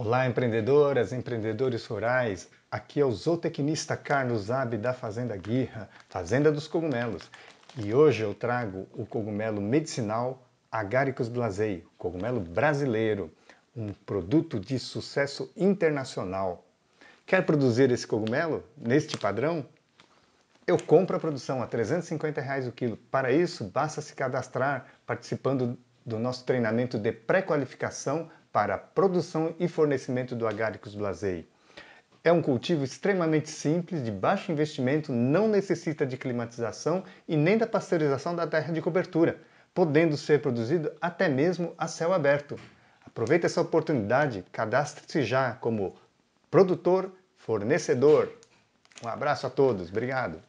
Olá, empreendedoras, empreendedores rurais. Aqui é o zootecnista Carlos Abi da Fazenda Guirra, Fazenda dos Cogumelos. E hoje eu trago o cogumelo medicinal Agaricus blasei, cogumelo brasileiro, um produto de sucesso internacional. Quer produzir esse cogumelo neste padrão? Eu compro a produção a 350 reais o quilo. Para isso, basta se cadastrar participando do nosso treinamento de pré-qualificação para a produção e fornecimento do Agaricus blasei. É um cultivo extremamente simples, de baixo investimento, não necessita de climatização e nem da pasteurização da terra de cobertura, podendo ser produzido até mesmo a céu aberto. Aproveite essa oportunidade, cadastre-se já como produtor, fornecedor. Um abraço a todos, obrigado!